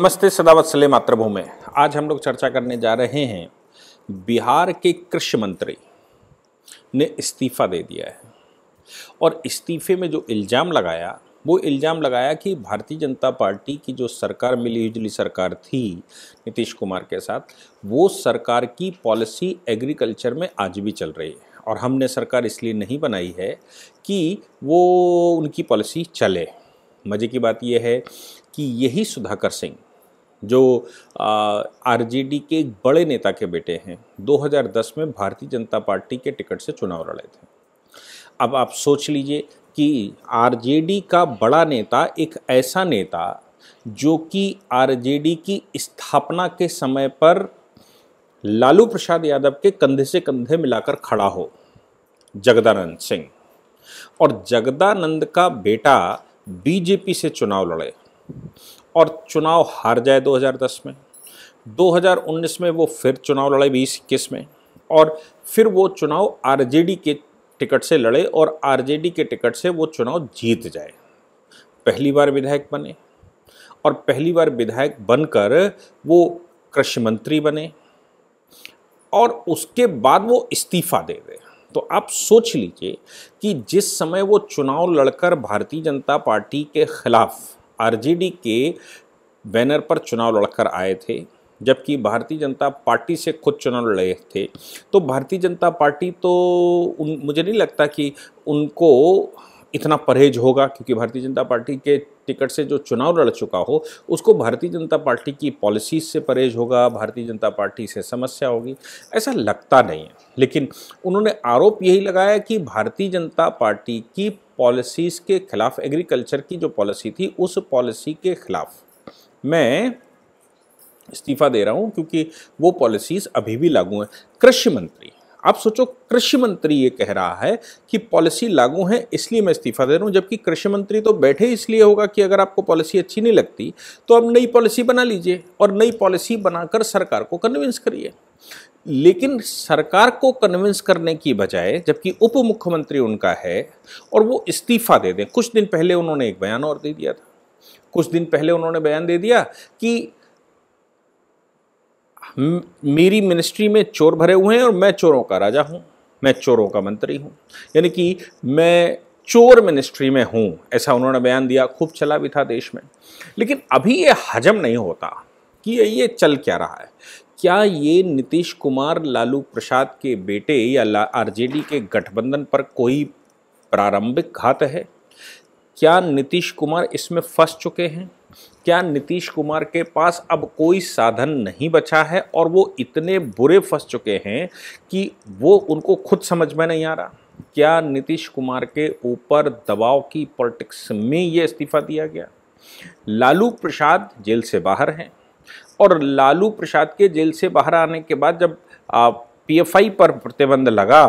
नमस्ते सदावत सले मातृभूमि आज हम लोग चर्चा करने जा रहे हैं बिहार के कृषि मंत्री ने इस्तीफा दे दिया है और इस्तीफे में जो इल्ज़ाम लगाया वो इल्ज़ाम लगाया कि भारतीय जनता पार्टी की जो सरकार मिली हुई सरकार थी नीतीश कुमार के साथ वो सरकार की पॉलिसी एग्रीकल्चर में आज भी चल रही है और हमने सरकार इसलिए नहीं बनाई है कि वो उनकी पॉलिसी चले मज़े की बात यह है कि यही सुधाकर सिंह जो आरजेडी के एक बड़े नेता के बेटे हैं 2010 में भारतीय जनता पार्टी के टिकट से चुनाव लड़े थे अब आप सोच लीजिए कि आरजेडी का बड़ा नेता एक ऐसा नेता जो कि आरजेडी की स्थापना के समय पर लालू प्रसाद यादव के कंधे से कंधे मिलाकर खड़ा हो जगदानंद सिंह और जगदानंद का बेटा बीजेपी से चुनाव लड़े और चुनाव हार जाए 2010 में 2019 में वो फिर चुनाव लड़े बीस इक्कीस में और फिर वो चुनाव आरजेडी के टिकट से लड़े और आरजेडी के टिकट से वो चुनाव जीत जाए पहली बार विधायक बने और पहली बार विधायक बनकर वो कृषि मंत्री बने और उसके बाद वो इस्तीफा दे दे तो आप सोच लीजिए कि जिस समय वो चुनाव लड़कर भारतीय जनता पार्टी के खिलाफ़ आरजेडी के बैनर पर चुनाव लड़कर आए थे जबकि भारतीय जनता पार्टी से खुद चुनाव लड़े थे तो भारतीय जनता पार्टी तो उन मुझे नहीं लगता कि उनको इतना परहेज होगा क्योंकि भारतीय जनता पार्टी के टिकट से जो चुनाव लड़ चुका हो उसको भारतीय जनता पार्टी की पॉलिसीज से परहेज होगा भारतीय जनता पार्टी से समस्या होगी ऐसा लगता नहीं है लेकिन उन्होंने आरोप यही लगाया कि भारतीय जनता पार्टी की पॉलिसीज़ के खिलाफ एग्रीकल्चर की जो पॉलिसी थी उस पॉलिसी के खिलाफ मैं इस्तीफा दे रहा हूँ क्योंकि वो पॉलिसीज़ अभी भी लागू हैं कृषि मंत्री आप सोचो कृषि मंत्री ये कह रहा है कि पॉलिसी लागू है इसलिए मैं इस्तीफा दे रहा हूँ जबकि कृषि मंत्री तो बैठे इसलिए होगा कि अगर आपको पॉलिसी अच्छी नहीं लगती तो आप नई पॉलिसी बना लीजिए और नई पॉलिसी बनाकर सरकार को कन्विंस करिए लेकिन सरकार को कन्विंस करने की बजाय जबकि उप मुख्यमंत्री उनका है और वो इस्तीफा दे दें कुछ दिन पहले उन्होंने एक बयान और दे दिया था कुछ दिन पहले उन्होंने बयान दे दिया कि मेरी मिनिस्ट्री में चोर भरे हुए हैं और मैं चोरों का राजा हूँ मैं चोरों का मंत्री हूँ यानी कि मैं चोर मिनिस्ट्री में हूँ ऐसा उन्होंने बयान दिया खूब चला भी था देश में लेकिन अभी ये हजम नहीं होता कि ये चल क्या रहा है क्या ये नीतीश कुमार लालू प्रसाद के बेटे या आरजेडी के गठबंधन पर कोई प्रारंभिक घात है क्या नीतीश कुमार इसमें फंस चुके हैं क्या नीतीश कुमार के पास अब कोई साधन नहीं बचा है और वो इतने बुरे फंस चुके हैं कि वो उनको खुद समझ में नहीं आ रहा क्या नीतीश कुमार के ऊपर दबाव की पॉलिटिक्स में ये इस्तीफा दिया गया लालू प्रसाद जेल से बाहर हैं और लालू प्रसाद के जेल से बाहर आने के बाद जब आप पीएफआई पर प्रतिबंध लगा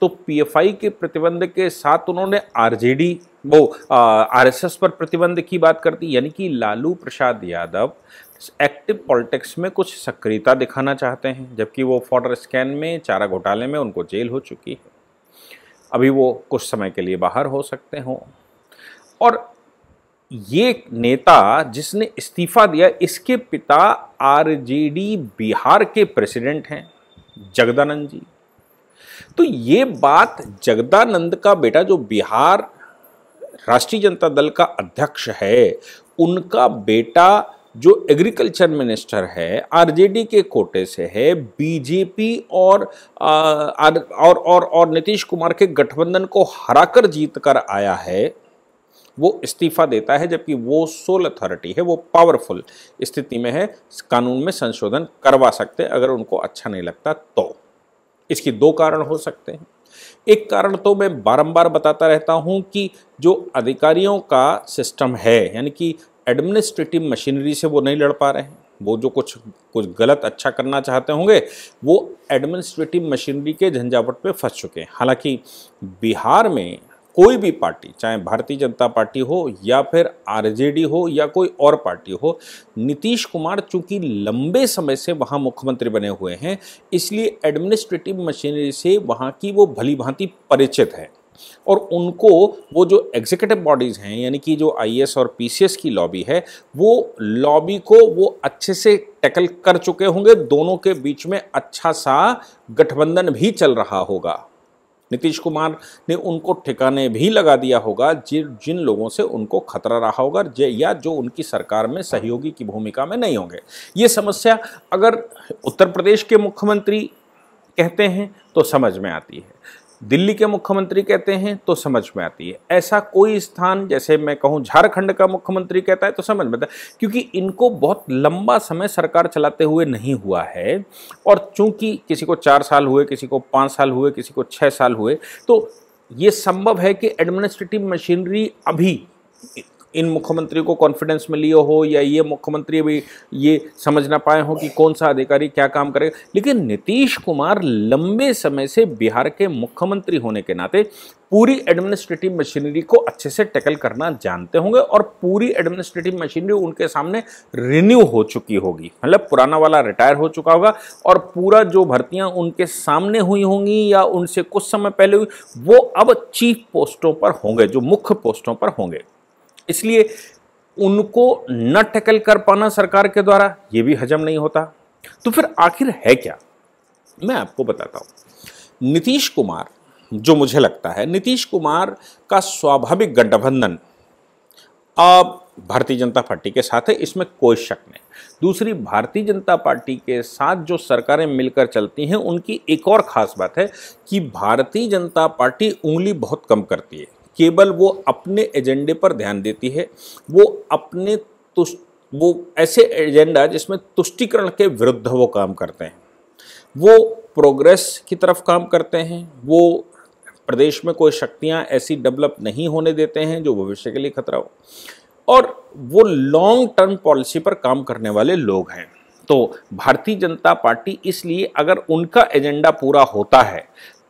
तो पीएफआई के प्रतिबंध के साथ उन्होंने आरजेडी वो आरएसएस पर प्रतिबंध की बात करती यानी कि लालू प्रसाद यादव एक्टिव पॉलिटिक्स में कुछ सक्रियता दिखाना चाहते हैं जबकि वो फॉर्डर स्कैन में चारा घोटाले में उनको जेल हो चुकी है अभी वो कुछ समय के लिए बाहर हो सकते हों और ये नेता जिसने इस्तीफा दिया इसके पिता आरजेडी बिहार के प्रेसिडेंट हैं जगदानंद जी तो ये बात जगदानंद का बेटा जो बिहार राष्ट्रीय जनता दल का अध्यक्ष है उनका बेटा जो एग्रीकल्चर मिनिस्टर है आरजेडी के कोटे से है बीजेपी और आ, और और और नीतीश कुमार के गठबंधन को हराकर जीत कर आया है वो इस्तीफा देता है जबकि वो सोल अथॉरिटी है वो पावरफुल स्थिति में है कानून में संशोधन करवा सकते अगर उनको अच्छा नहीं लगता तो इसकी दो कारण हो सकते हैं एक कारण तो मैं बारंबार बताता रहता हूं कि जो अधिकारियों का सिस्टम है यानी कि एडमिनिस्ट्रेटिव मशीनरी से वो नहीं लड़ पा रहे हैं वो जो कुछ कुछ गलत अच्छा करना चाहते होंगे वो एडमिनिस्ट्रेटिव मशीनरी के झंझावट पे फंस चुके हैं हालांकि बिहार में कोई भी पार्टी चाहे भारतीय जनता पार्टी हो या फिर आरजेडी हो या कोई और पार्टी हो नीतीश कुमार चूंकि लंबे समय से वहाँ मुख्यमंत्री बने हुए हैं इसलिए एडमिनिस्ट्रेटिव मशीनरी से वहाँ की वो भली भांति परिचित है और उनको वो जो एग्जीक्यूटिव बॉडीज़ हैं यानी कि जो आई और पीसीएस की लॉबी है वो लॉबी को वो अच्छे से टैकल कर चुके होंगे दोनों के बीच में अच्छा सा गठबंधन भी चल रहा होगा नीतीश कुमार ने उनको ठिकाने भी लगा दिया होगा जिन जिन लोगों से उनको खतरा रहा होगा या जो उनकी सरकार में सहयोगी की भूमिका में नहीं होंगे ये समस्या अगर उत्तर प्रदेश के मुख्यमंत्री कहते हैं तो समझ में आती है दिल्ली के मुख्यमंत्री कहते हैं तो समझ में आती है ऐसा कोई स्थान जैसे मैं कहूँ झारखंड का मुख्यमंत्री कहता है तो समझ में आता है क्योंकि इनको बहुत लंबा समय सरकार चलाते हुए नहीं हुआ है और चूंकि किसी को चार साल हुए किसी को पाँच साल हुए किसी को छः साल हुए तो ये संभव है कि एडमिनिस्ट्रेटिव मशीनरी अभी इन मुख्यमंत्री को कॉन्फिडेंस में लिए हो या ये मुख्यमंत्री भी ये समझ ना पाए हो कि कौन सा अधिकारी क्या काम करेगा लेकिन नीतीश कुमार लंबे समय से बिहार के मुख्यमंत्री होने के नाते पूरी एडमिनिस्ट्रेटिव मशीनरी को अच्छे से टैकल करना जानते होंगे और पूरी एडमिनिस्ट्रेटिव मशीनरी उनके सामने रिन्यू हो चुकी होगी मतलब पुराना वाला रिटायर हो चुका होगा और पूरा जो भर्तियां उनके सामने हुई होंगी या उनसे कुछ समय पहले हुई वो अब चीफ पोस्टों पर होंगे जो मुख्य पोस्टों पर होंगे इसलिए उनको न टैकल कर पाना सरकार के द्वारा ये भी हजम नहीं होता तो फिर आखिर है क्या मैं आपको बताता हूँ नीतीश कुमार जो मुझे लगता है नीतीश कुमार का स्वाभाविक गठबंधन अब भारतीय जनता पार्टी के साथ है इसमें कोई शक नहीं दूसरी भारतीय जनता पार्टी के साथ जो सरकारें मिलकर चलती हैं उनकी एक और ख़ास बात है कि भारतीय जनता पार्टी उंगली बहुत कम करती है केवल वो अपने एजेंडे पर ध्यान देती है वो अपने तुष्ट वो ऐसे एजेंडा जिसमें तुष्टिकरण के विरुद्ध वो काम करते हैं वो प्रोग्रेस की तरफ काम करते हैं वो प्रदेश में कोई शक्तियां ऐसी डेवलप नहीं होने देते हैं जो भविष्य के लिए खतरा हो और वो लॉन्ग टर्म पॉलिसी पर काम करने वाले लोग हैं तो भारतीय जनता पार्टी इसलिए अगर उनका एजेंडा पूरा होता है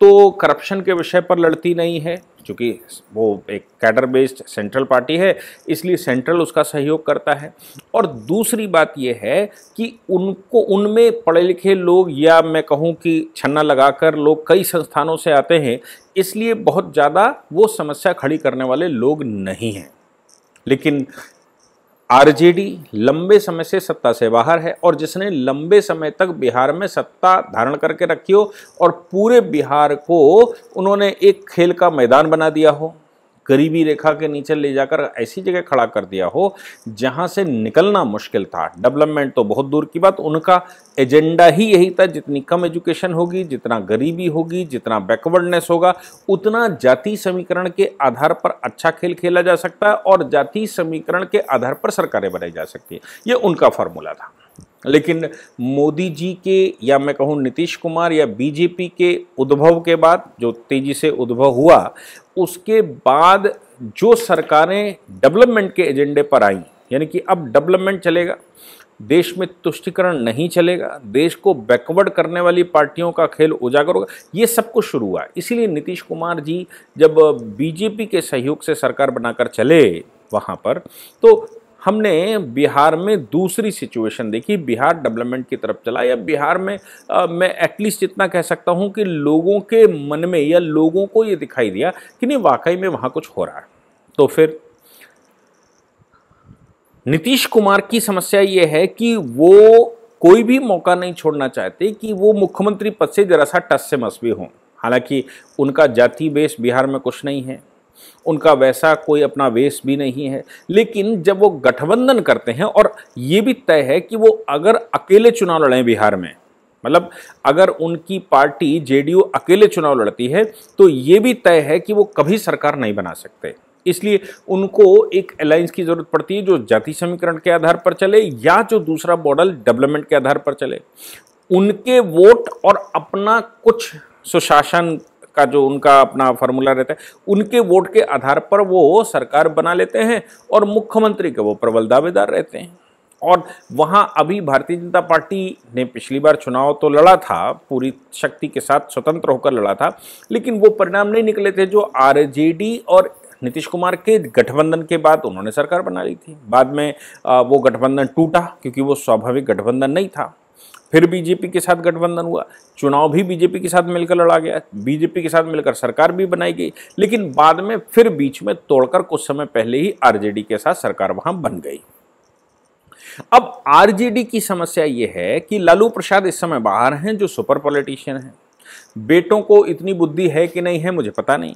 तो करप्शन के विषय पर लड़ती नहीं है चूँकि वो एक कैडर बेस्ड सेंट्रल पार्टी है इसलिए सेंट्रल उसका सहयोग करता है और दूसरी बात यह है कि उनको उनमें पढ़े लिखे लोग या मैं कहूँ कि छन्ना लगाकर लोग कई संस्थानों से आते हैं इसलिए बहुत ज़्यादा वो समस्या खड़ी करने वाले लोग नहीं हैं लेकिन आरजेडी लंबे समय से सत्ता से बाहर है और जिसने लंबे समय तक बिहार में सत्ता धारण करके रखी हो और पूरे बिहार को उन्होंने एक खेल का मैदान बना दिया हो करीबी रेखा के नीचे ले जाकर ऐसी जगह खड़ा कर दिया हो जहां से निकलना मुश्किल था डेवलपमेंट तो बहुत दूर की बात उनका एजेंडा ही यही था जितनी कम एजुकेशन होगी जितना गरीबी होगी जितना बैकवर्डनेस होगा उतना जाति समीकरण के आधार पर अच्छा खेल खेला जा सकता है और जाति समीकरण के आधार पर सरकारें बनाई जा सकती है ये उनका फॉर्मूला था लेकिन मोदी जी के या मैं कहूँ नीतीश कुमार या बीजेपी के उद्भव के बाद जो तेजी से उद्भव हुआ उसके बाद जो सरकारें डेवलपमेंट के एजेंडे पर आई यानी कि अब डेवलपमेंट चलेगा देश में तुष्टिकरण नहीं चलेगा देश को बैकवर्ड करने वाली पार्टियों का खेल उजागर होगा ये सब कुछ शुरू हुआ इसीलिए नीतीश कुमार जी जब बीजेपी के सहयोग से सरकार बनाकर चले वहाँ पर तो हमने बिहार में दूसरी सिचुएशन देखी बिहार डेवलपमेंट की तरफ चला या बिहार में आ, मैं एटलीस्ट इतना कह सकता हूँ कि लोगों के मन में या लोगों को ये दिखाई दिया कि नहीं वाकई में वहाँ कुछ हो रहा है तो फिर नीतीश कुमार की समस्या ये है कि वो कोई भी मौका नहीं छोड़ना चाहते कि वो मुख्यमंत्री पद से जरा सा टस से मस भी हों हालांकि उनका जाति बेस बिहार में कुछ नहीं है उनका वैसा कोई अपना वेश भी नहीं है लेकिन जब वो गठबंधन करते हैं और ये भी तय है कि वो अगर अकेले चुनाव लड़ें बिहार में मतलब अगर उनकी पार्टी जेडीयू अकेले चुनाव लड़ती है तो ये भी तय है कि वो कभी सरकार नहीं बना सकते इसलिए उनको एक अलायंस की ज़रूरत पड़ती है जो जाति समीकरण के आधार पर चले या जो दूसरा मॉडल डेवलपमेंट के आधार पर चले उनके वोट और अपना कुछ सुशासन का जो उनका अपना फार्मूला रहता है उनके वोट के आधार पर वो सरकार बना लेते हैं और मुख्यमंत्री के वो प्रबल दावेदार रहते हैं और वहाँ अभी भारतीय जनता पार्टी ने पिछली बार चुनाव तो लड़ा था पूरी शक्ति के साथ स्वतंत्र होकर लड़ा था लेकिन वो परिणाम नहीं निकले थे जो आर और नीतीश कुमार के गठबंधन के बाद उन्होंने सरकार बना ली थी बाद में वो गठबंधन टूटा क्योंकि वो स्वाभाविक गठबंधन नहीं था फिर बीजेपी के साथ गठबंधन हुआ चुनाव भी बीजेपी के साथ मिलकर लड़ा गया बीजेपी के साथ मिलकर सरकार भी बनाई गई लेकिन बाद में फिर बीच में तोड़कर कुछ समय पहले ही आरजेडी के साथ सरकार वहां बन गई अब आरजेडी की समस्या यह है कि लालू प्रसाद इस समय बाहर हैं जो सुपर पॉलिटिशियन हैं बेटों को इतनी बुद्धि है कि नहीं है मुझे पता नहीं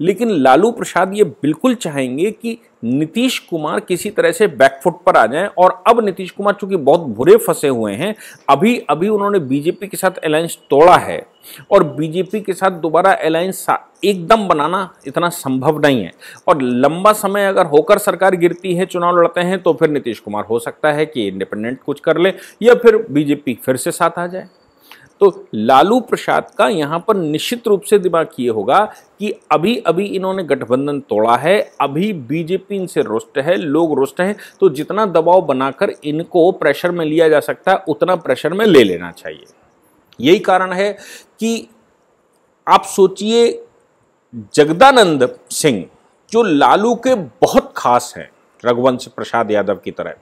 लेकिन लालू प्रसाद ये बिल्कुल चाहेंगे कि नीतीश कुमार किसी तरह से बैकफुट पर आ जाएं और अब नीतीश कुमार चूंकि बहुत बुरे फंसे हुए हैं अभी अभी उन्होंने बीजेपी के साथ अलायंस तोड़ा है और बीजेपी के साथ दोबारा अलायंस एकदम बनाना इतना संभव नहीं है और लंबा समय अगर होकर सरकार गिरती है चुनाव लड़ते हैं तो फिर नीतीश कुमार हो सकता है कि इंडिपेंडेंट कुछ कर ले या फिर बीजेपी फिर से साथ आ जाए तो लालू प्रसाद का यहाँ पर निश्चित रूप से दिमाग ये होगा कि अभी अभी इन्होंने गठबंधन तोड़ा है अभी बीजेपी इनसे रुष्ट है लोग रुष्ट हैं तो जितना दबाव बनाकर इनको प्रेशर में लिया जा सकता है उतना प्रेशर में ले लेना चाहिए यही कारण है कि आप सोचिए जगदानंद सिंह जो लालू के बहुत खास हैं रघुवंश प्रसाद यादव की तरह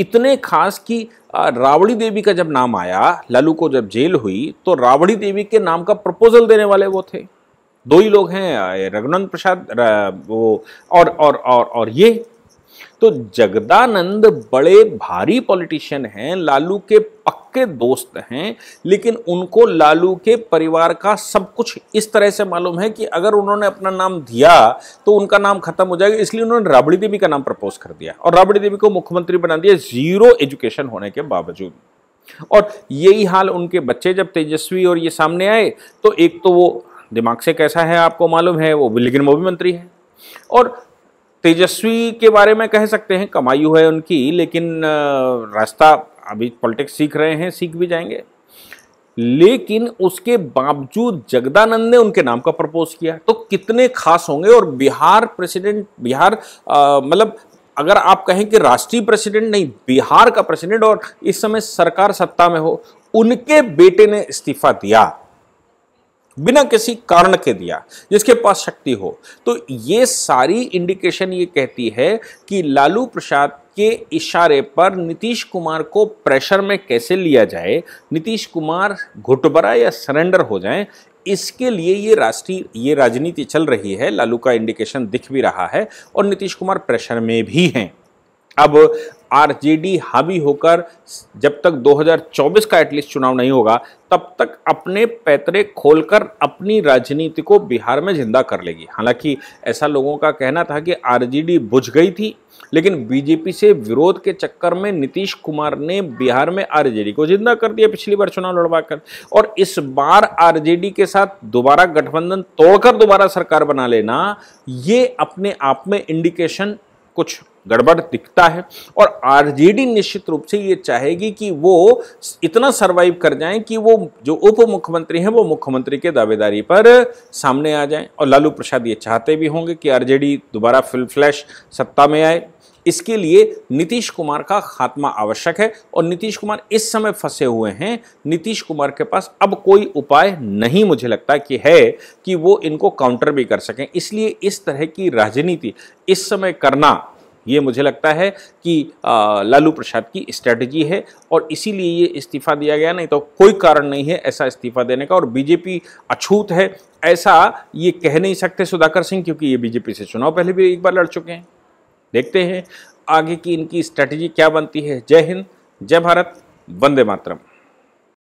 इतने खास कि रावड़ी देवी का जब नाम आया लालू को जब जेल हुई तो रावड़ी देवी के नाम का प्रपोजल देने वाले वो थे दो ही लोग हैं रघुनंद प्रसाद वो और और और और ये तो जगदानंद बड़े भारी पॉलिटिशियन हैं लालू के पक्के दोस्त हैं लेकिन उनको लालू के परिवार का सब कुछ इस तरह से मालूम है कि अगर उन्होंने अपना नाम दिया तो उनका नाम खत्म हो जाएगा इसलिए उन्होंने राबड़ी देवी का नाम प्रपोज कर दिया और राबड़ी देवी को मुख्यमंत्री बना दिया जीरो एजुकेशन होने के बावजूद और यही हाल उनके बच्चे जब तेजस्वी और ये सामने आए तो एक तो वो दिमाग से कैसा है आपको मालूम है वो लेकिन वो भी मंत्री है और तेजस्वी के बारे में कह सकते हैं कमाई है उनकी लेकिन रास्ता अभी पॉलिटिक्स सीख रहे हैं सीख भी जाएंगे लेकिन उसके बावजूद जगदानंद ने उनके नाम का प्रपोज किया तो कितने खास होंगे और बिहार प्रेसिडेंट बिहार मतलब अगर आप कहें कि राष्ट्रीय प्रेसिडेंट नहीं बिहार का प्रेसिडेंट और इस समय सरकार सत्ता में हो उनके बेटे ने इस्तीफा दिया बिना किसी कारण के दिया जिसके पास शक्ति हो तो ये सारी इंडिकेशन ये कहती है कि लालू प्रसाद के इशारे पर नीतीश कुमार को प्रेशर में कैसे लिया जाए नीतीश कुमार घुटबरा या सरेंडर हो जाए इसके लिए ये राष्ट्रीय ये राजनीति चल रही है लालू का इंडिकेशन दिख भी रहा है और नीतीश कुमार प्रेशर में भी हैं अब आरजेडी हावी होकर जब तक 2024 का एटलीस्ट चुनाव नहीं होगा तब तक अपने पैतरे खोलकर अपनी राजनीति को बिहार में जिंदा कर लेगी हालांकि ऐसा लोगों का कहना था कि आरजेडी बुझ गई थी लेकिन बीजेपी से विरोध के चक्कर में नीतीश कुमार ने बिहार में आरजेडी को जिंदा कर दिया पिछली बार चुनाव लड़वाकर और इस बार आरजेडी के साथ दोबारा गठबंधन तोड़कर दोबारा सरकार बना लेना ये अपने आप में इंडिकेशन कुछ गड़बड़ दिखता है और आरजेडी निश्चित रूप से ये चाहेगी कि वो इतना सरवाइव कर जाएं कि वो जो उप मुख्यमंत्री हैं वो मुख्यमंत्री के दावेदारी पर सामने आ जाएं और लालू प्रसाद ये चाहते भी होंगे कि आरजेडी दोबारा फिल फ्लैश सत्ता में आए इसके लिए नीतीश कुमार का खात्मा आवश्यक है और नीतीश कुमार इस समय फंसे हुए हैं नीतीश कुमार के पास अब कोई उपाय नहीं मुझे लगता कि है कि वो इनको काउंटर भी कर सकें इसलिए इस तरह की राजनीति इस समय करना ये मुझे लगता है कि लालू प्रसाद की स्ट्रैटेजी है और इसीलिए ये इस्तीफा दिया गया नहीं तो कोई कारण नहीं है ऐसा इस्तीफा देने का और बीजेपी अछूत है ऐसा ये कह नहीं सकते सुधाकर सिंह क्योंकि ये बीजेपी से चुनाव पहले भी एक बार लड़ चुके हैं देखते हैं आगे की इनकी स्ट्रेटजी क्या बनती है जय हिंद जय भारत वंदे मातरम